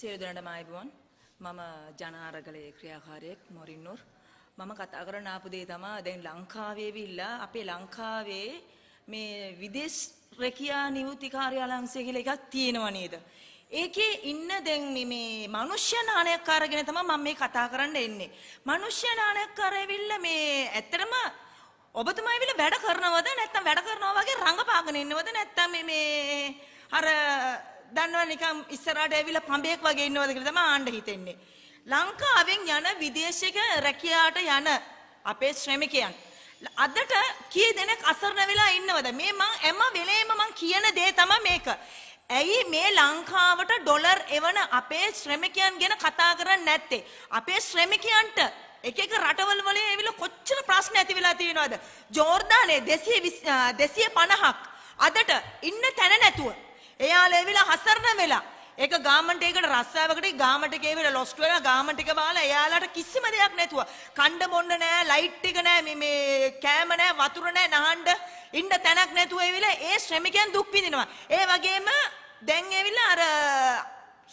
සියලු දෙනාටම ආයුබෝවන්. මම ජනාරගලයේ ක්‍රියාකාරියෙක් මොරින්නොර්. මම කතා කරන්න ආපු දේ තමයි දැන් ලංකාවේ විල්ලා අපේ ලංකාවේ මේ විදේශ රැකියා නියුති කාර්යාලංශය කියලා එකක් තියෙනවා නේද? ඒකේ ඉන්න දැන් මේ මේ මිනිස්සු නාණයක්කාරගෙන තමයි මම මේ කතා කරන්න එන්නේ. මිනිස්සු නාණයක්කාරයවිල්ලා මේ ඇත්තටම ඔබතුමා ඇවිල්ලා වැඩ කරනවද නැත්නම් වැඩ කරනවා වගේ රංගපාගෙන ඉන්නවද නැත්නම් මේ මේ අර දන්නවා නිකන් ඉස්සරහට ඇවිල්ලා පඹයක් වගේ ඉන්නවද කියලා තමයි ආන්න හිතෙන්නේ. ලංකාවෙන් යන විදේශික රැකියාවට යන අපේ ශ්‍රමිකයන් අදට කී දෙනෙක් අසරණ වෙලා ඉන්නවද? මේ මං හැම වෙලේම මං කියන දේ තමයි මේක. ඇයි මේ ලංකාවට ඩොලර් එවන අපේ ශ්‍රමිකයන් ගැන කතා කරන්නේ නැත්තේ? අපේ ශ්‍රමිකයන්ට එක එක රටවල් වල ඇවිල්ලා කොච්චර ප්‍රශ්න ඇති වෙලා තියෙනවද? ජෝර්දානයේ 250ක් අදට ඉන්න තැන නැතුව එයාලා එවිලා හසරණ වෙලා. ඒක ගාමන්ට ඒකට රස්සාවකට ගාමට ගේවිලා ලොස්ට් වෙලා ගාමන්ට එක බාලා එයාලට කිසිම දෙයක් නැතුව කණ්ඩ බොණ්ඩ නෑ ලයිට් එක නෑ මේ මේ කෑම නෑ වතුර නෑ නහන්න ඉන්න තැනක් නැතුව එවිලා ඒ ශ්‍රමිකයන් දුක් විඳිනවා. ඒ වගේම දැන් එවිලා අර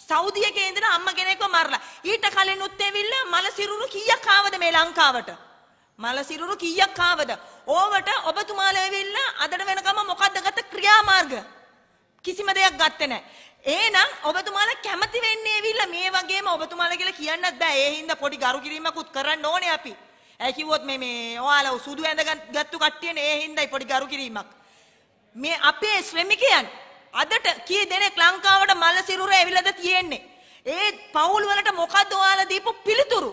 සෞදිය කේන්දර අම්ම කෙනෙක්ව මරලා ඊට කලිනුත් එවිල්ලා මල සිරුරු කීයක් ආවද මේ ලංකාවට? මලසිරුරු කීයක් ආවද? ඕවට ඔබතුමාලා ඇවිල්ලා අදට වෙනකම් මොකක්ද ගත ක්‍රියාමාර්ග? කිසිම දෙයක් ගත්තේ නැහැ. එහෙනම් ඔබතුමාලා කැමති වෙන්නේ ඇවිල්ලා මේ වගේම ඔබතුමාලා කියලා කියන්නත් බෑ. ඒ හින්දා පොඩි ගරු කිරීමකුත් කරන්න ඕනේ අපි. ඇයි කිව්වොත් මේ මේ ඔයාලා සුදු ඇඳගත්තු කට්ටියනේ ඒ හින්දායි පොඩි ගරු කිරීමක්. මේ අපේ ශ්‍රමිකයන් අදට කී දෙනෙක් ලංකාවට මල් සිරුර ඇවිල්ලාද තියෙන්නේ? ඒ පවුල් වලට මොකද ඔයාලා දීපු පිළිතුරු?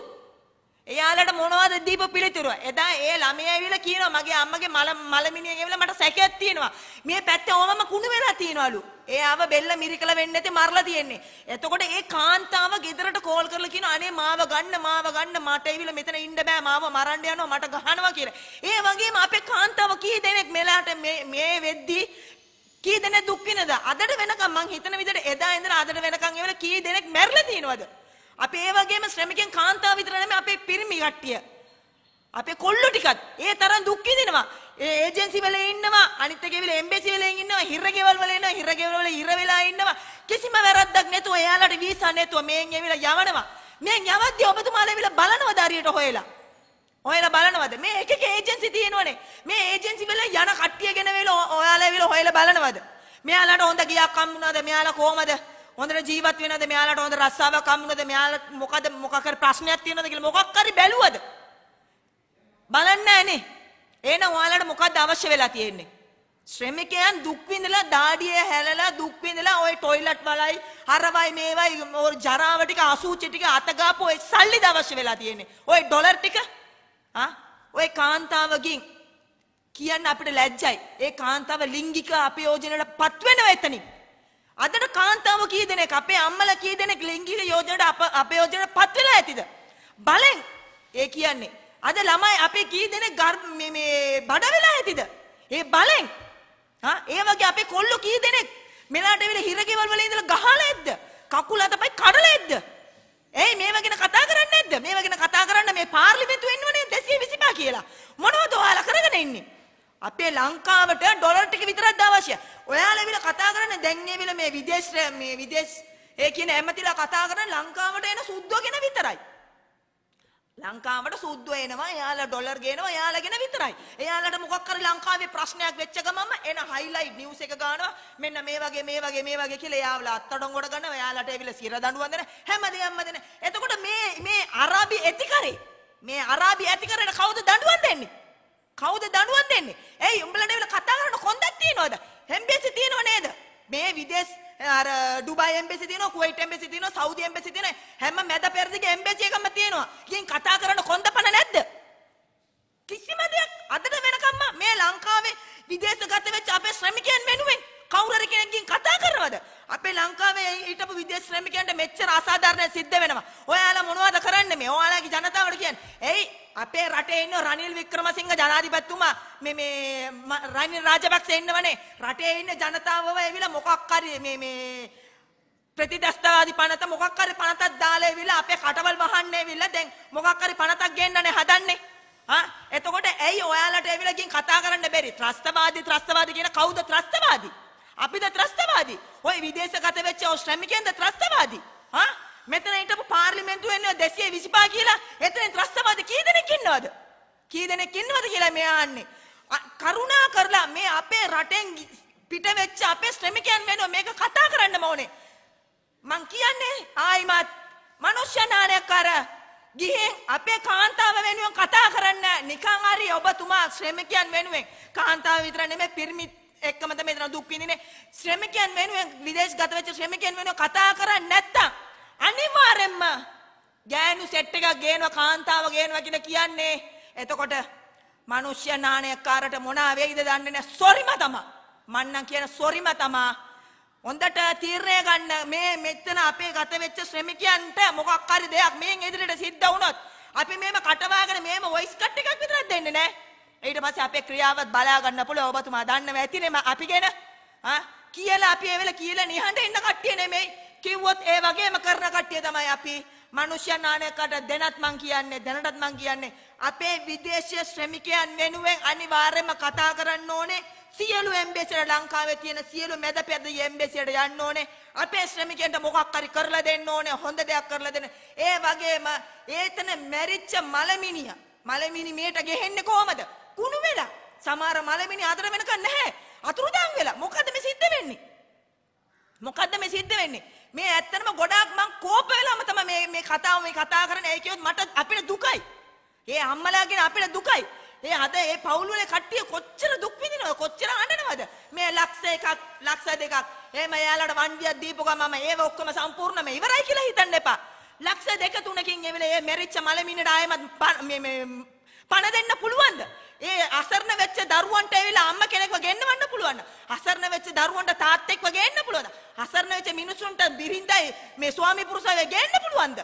එයාලට මොනවද දීපු පිළිතුර? එදා ඒ ළමයා ඇවිල්ලා කියනවා මගේ අම්මගේ මල මලමිනිය ගෙවිලා මට සැකයක් තියෙනවා. මේ පැත්තේ ඕමම කුණු වෙලා තියනවලු. එයාව බෙල්ල මිරිකල වෙන්නේ නැති මරලා තියෙන්නේ. එතකොට ඒ කාන්තාව ගෙදරට කෝල් කරලා කියනවා අනේ මාව ගන්න මාව ගන්න මට ඇවිල්ලා මෙතන ඉන්න බෑ මාව මරන්න යනවා මට ගහනවා කියලා. ඒ වගේම අපේ කාන්තාව කී දෙනෙක් මෙලාට මේ මේ වෙද්දි කී දෙනෙක් දුක් විඳද? අදට වෙනකම් මං හිතන විදිහට එදා ඉඳලා අදට වෙනකම් ඉවර කී දෙනෙක් මැරිලා තියෙනවද? අපේ ඒ වගේම ශ්‍රමිකයන් කාන්තාව විතර නෙමෙයි අපේ පිරිමි කට්ටිය. අපේ කොල්ලෝ ටිකත් ඒ තරම් දුක් විඳිනවා. ඒ ඒජන්සි වල ඉන්නවා, අනිත් ගෙවිල එම්බැසි වල ඉන්නවා, හිර ගෙවල් වල ඉන්නවා, හිර ගෙවල් වල හිර වෙලා ඉන්නවා. කිසිම වැරද්දක් නැතුව එයාලට වීසා නැතුව මෙන් ඇවිල්ලා යවනවා. මෙන් යවද්දී ඔබතුමාලා ඇවිල්ලා බලනවද හරියට හොයලා? ඔයලා බලනවද මේ එකක ඒජන්සි තියෙනවනේ මේ ඒජන්සි වල යන කට්ටිය ගැන වෙලා ඔයාලා ඇවිල්ලා හොයලා බලනවද මෙයාලට හොඳ ගියක් හම්බුණාද මෙයාලා කොහමද හොඳට ජීවත් වෙනවද මෙයාලට හොඳ රස්සාවක් හම්බුනද මෙයාලට මොකද මොකක් හරි ප්‍රශ්නයක් තියෙනවද කියලා මොකක් හරි බැලුවද බලන්න ඇනේ එහෙනම් ඔයාලට මොකද්ද අවශ්‍ය වෙලා තියෙන්නේ ශ්‍රමිකයන් දුක් විඳලා දාඩිය හැලලා දුක් විඳලා ওই টয়ලට් වලයි හරවයි මේවයි ඕර ජරාව ටික අසූචි ටික අත ගාපු ওই සල්ලිද අවශ්‍ය වෙලා තියෙන්නේ ওই ඩොලර් ටික ආ ওই කාන්තාවකින් කියන්න අපිට ලැජ්ජයි ඒ කාන්තාව ලිංගික අපයෝජනවලටපත් වෙනව එතනින් අදට කාන්තාව කී දෙනෙක් අපේ අම්මලා කී දෙනෙක් ලිංගික යෝජනට අප අපේ යෝජනට පත් වෙලා ඇතිද බලෙන් ඒ කියන්නේ අද ළමයි අපේ කී දෙනෙක් මේ බඩ වෙලා ඇතිද ඒ බලෙන් හා ඒ වගේ අපේ කොල්ලෝ කී දෙනෙක් මෙලාට විල හිරගෙවල් වල ඉඳලා ගහලා ඇද්ද කකුල අතපයි කඩලා ඇද්ද ඇයි මේව ගැන කතා කරන්නේ නැද්ද මේව ගැන කතා කරන්න මේ පාර්ලිමේන්තුව එන්නවනේ 225 කියලා මොනවද ඔයාලා කරගෙන ඉන්නේ අපේ ලංකාවට ඩොලර් ටික විතරක්ද අවශ්‍ය. ඔයාලා විල කතා කරන්නේ දැන් එවිල මේ විදේශ මේ විදේශ ඒ කියන ඇමතිලා කතා කරන ලංකාවට එන සුද්ධෝ ගැන විතරයි. ලංකාවට සුද්ධ එනවා එයාලා ඩොලර් ගේනවා එයාලාගෙන විතරයි. එයාලට මොකක් හරි ලංකාවේ ප්‍රශ්නයක් වෙච්ච ගමන්ම එන හයිලයිට් නිවුස් එක ගන්නවා. මෙන්න මේ වගේ මේ වගේ මේ වගේ කියලා එයාලා අත්තඩොංගොඩ ගන්නවා. එයාලට ඒවිල සිර දඬුවම් දෙන හැමදේම දෙන. එතකොට මේ මේ අරාබි ඇතිකරේ මේ අරාබි ඇතිකරේට කවුද දඬුවම් දෙන්නේ? කවුද දනුවන් දෙන්නේ? එයි උඹලා නේද කතා කරන කොන්දක් තියනවද? එම්බැසි තියනව නේද? මේ විදේශ අර ඩුබයි එම්බැසි තියනවා, කුවයිට් එම්බැසි තියනවා, සෞදි එම්බැසි තියනවා. හැම මැද පෙරදිගේ එම්බැසි එකම තියනවා. ගින් කතා කරන කොන්දපණ නැද්ද? කිසිම දෙයක් අදට වෙනකම්ම මේ ලංකාවේ විදේශගත වෙච්ච අපේ ශ්‍රමිකයන් වෙනුවෙන් කවුරුරි කෙනෙක්ගෙන් කතා කරනවද? අපේ ලංකාවේ හිටපු විදේශ ශ්‍රමිකයන්ට මෙච්චර අසාධාරණ සිද්ධ වෙනවා. ඔයාලා මොනවද කරන්නේ මේ? ඔයාලගේ ජනතාවට කියන්නේ. එයි අපේ රටේ ඉන්න රනිල් වික්‍රමසිංහ ජනාධිපතිතුමා මේ මේ රනිල් රාජපක්ෂ ඉන්නවනේ රටේ ඉන්න ජනතාවව එවිලා මොකක් හරි මේ මේ ප්‍රතිදස්තවාදී පනත මොකක් හරි පනතක් දාලා එවිලා අපේ කටවල් වහන්න එවිලා දැන් මොකක් හරි පනතක් ගෙන්නනේ හදන්නේ ආ එතකොට ඇයි ඔයාලට එවිලා ගින් කතා කරන්න බැරි ත්‍රස්තවාදී ත්‍රස්තවාදී කියන කවුද ත්‍රස්තවාදී අපිද ත්‍රස්තවාදී ওই විදේශගත වෙච්ච ඔය ශ්‍රමිකයන්ද ත්‍රස්තවාදී ආ මෙතන හිටපු පාර්ලිමේන්තුවෙන් 225 කියලා එතනින් ත්‍රස්තවාද කී දෙනෙක් ඉන්නවද? කී දෙනෙක් ඉන්නවද කියලා මෙයා අහන්නේ. කරුණා කරලා මේ අපේ රටෙන් පිට වෙච්ච අපේ ශ්‍රමිකයන් වෙනුව මේක කතා කරන්නම ඕනේ. මං කියන්නේ ආයිමත් මිනිස්සු නානයක් අර ගිහින් අපේ කාන්තාව වෙනුවෙන් කතා කරන්න නිකන් හරි ඔබතුමා ශ්‍රමිකයන් වෙනුවෙන් කාන්තාව විතර නෙමෙයි පිරිමි එක්කම තමයි මෙතන දුක් විඳින්නේ ශ්‍රමිකයන් වෙනුවෙන් විදේශගත වෙච්ච ශ්‍රමිකයන් වෙනුවෙන් කතා කරන්නේ නැත්තම් අනිවාර්යෙන්ම ගෑනු සෙට් එකක් ගේනවා කාන්තාව ගේනවා කියලා කියන්නේ. එතකොට මිනිස්සු නාණයකාරට මොන වෙයිද දන්නේ නැහැ. සොරිම තමයි. මන්නම් කියන සොරිම තමයි. හොඳට තීරණය ගන්න මේ මෙතන අපේ ගත වෙච්ච ශ්‍රමිකයන්ට මොකක් හරි දෙයක් මේන් ඉදිරියට සිද්ධ වුණොත් අපි මේම කටවාගෙන මේම වොයිස් කට් එකක් විතරක් දෙන්නේ නැහැ. ඊට පස්සේ අපේ ක්‍රියාවත් බලා ගන්න පුළුවන් ඔබතුමා දන්නව ඇතිනේ අපි ගැන. ආ කියලා අපි ඒ වෙලාව කියලා නිහඬ ඉන්න කට්ටිය නෙමෙයි. කිව්වොත් ඒ වගේම කරන කට්ටිය තමයි අපි මනුෂ්‍ය නායකයට දැනත් මං කියන්නේ දැනටත් මං කියන්නේ අපේ විදේශීය ශ්‍රමිකයන් වෙනුවෙන් අනිවාර්යයෙන්ම කතා කරන්න ඕනේ සියලු එම්බෙසිට e ලංකාවේ තියෙන සියලු මැද පෙද එම්බෙසිට e යන්න ඕනේ අපේ ශ්‍රමිකයන්ට මොකක් හරි කරලා දෙන්න ඕනේ හොඳ දෙයක් කරලා දෙන්න ඒ වගේම ඒතන මැරිච්ච මලමිනිය මලමිනි මේට ගෙහෙන්නේ කොහමද කුණු වෙලා සමහර මලමිනි අතර වෙනකන් නැහැ අතුරුදන් වෙලා මොකද්ද මේ සිද්ධ වෙන්නේ මොකද්ද මේ සිද්ධ වෙන්නේ මේ ඇත්තටම ගොඩාක් මං කෝප වෙලාම තමයි මේ මේ කතාව මේ කතා කරන්නේ. ඒ කියොත් මට අපිට දුකයි. ඒ අම්මලාගෙන අපිට දුකයි. ඒ හද ඒ පවුල් වල කට්ටිය කොච්චර දුක් විඳිනවද? කොච්චර අඬනවද? මේ ලක්ෂ එකක්, ලක්ෂ දෙකක්. එහෙම එයාලට වන්දියක් දීපු ගමම ඒව ඔක්කොම සම්පූර්ණම ඉවරයි කියලා හිතන්න එපා. ලක්ෂ දෙක තුනකින් එවිල ඒ මෙරිච්ච මලමිනට ආයෙමත් මේ මේ පණ දෙන්න පුළුවන්ද? ඒ අසරණ වෙච්ච දරුවන්ට ඇවිල්ලා අම්මා කෙනෙක්ව ගෙන්නවන්න පුළුවන්. අසරණ වෙච්ච දරුවන්ට තාත්තෙක්ව ගෙන්න පුළුවන්ද? අසරණ වෙච්ච මිනිසුන්ට බිරිඳයි මේ ස්වාමි පුරුෂයව ගෙන්න පුළුවන්ද?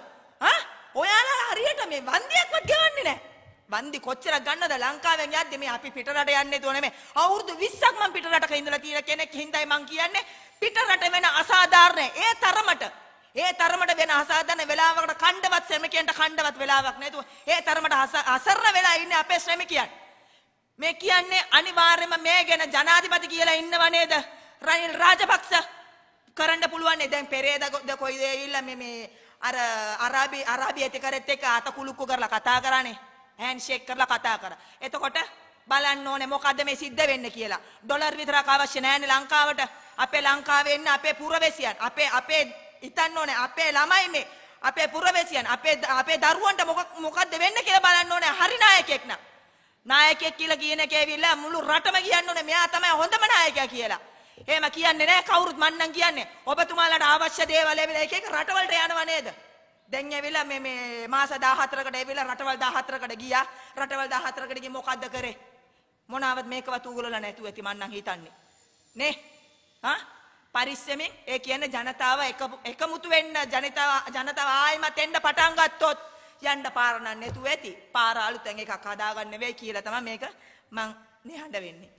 ආ? ඔයාලා හරියට මේ වන්දියක්වත් ගෙවන්නේ නැහැ. වන්දි කොච්චරක් ගන්නද ලංකාවෙන් යද්දි මේ අපි පිටරට යන්නේ තෝ නෙමෙයි. අවුරුදු 20ක් මම පිටරටක ඉඳලා තියෙන කෙනෙක් හින්දායි මං කියන්නේ පිටරට වෙන අසාධාරණ ඒ තරමට ඒ තරමට වෙන අසාධන වෙලාවකට කණ්ඩවත් ශ්‍රමිකයන්ට කණ්ඩවත් වෙලාවක් නැතුව ඒ තරමට අසරණ වෙලා ඉන්නේ අපේ ශ්‍රමිකයන්. මේ කියන්නේ අනිවාර්යයෙන්ම මේ ගැන ජනාධිපති කියලා ඉන්නව නේද? රනිල් රාජපක්ෂ කරන්න පුළුවන් නේ දැන් පෙරේද කොයිද ඇවිල්ලා මේ මේ අර අරාබි අරාබි ඇතිකරෙත් එක අත කුලුක්කු කරලා කතා කරානේ. හෑන්ඩ්ෂේක් කරලා කතා කරා. එතකොට බලන්න ඕනේ මොකද්ද මේ සිද්ධ වෙන්නේ කියලා. ඩොලර් විතරක් අවශ්‍ය නැහැනේ ලංකාවට. අපේ ලංකාවේ ඉන්න අපේ පුරවැසියන් අපේ අපේ හිතන්න ඕනේ අපේ ළමයි මේ අපේ පුරවැසියන් අපේ අපේ දරුවන්ට මොකක් මොකක්ද වෙන්නේ කියලා බලන්න ඕනේ හරි නායකයෙක් නම් නායකයෙක් කියලා කියන එක ඇවිල්ලා මුළු රටම කියන්න ඕනේ මෙයා තමයි හොඳම නායකයා කියලා. එහෙම කියන්නේ නැහැ කවුරුත් මන්නම් කියන්නේ. ඔබතුමාලට අවශ්‍ය දේවල් ඇවිල්ලා එක එක රටවලට යනවා නේද? දැන් ඇවිල්ලා මේ මේ මාස 14කට ඇවිල්ලා රටවල් 14කට ගියා. රටවල් 14කට ගිහින් මොකද්ද කරේ? මොනවත් මේකවත් උගලලා නැතුව ඇති මන්නම් හිතන්නේ. නේ? හා පරිස්සමෙන් ඒ කියන්නේ ජනතාව එකමුතු වෙන්න ජනතාව ජනතාව ආයෙමත් එන්න පටන් ගත්තොත් යන්න පාර නම් නැතුව ඇති පාර අලුතෙන් එකක් හදාගන්න වෙයි කියලා තමයි මේක මං නිහඬ වෙන්නේ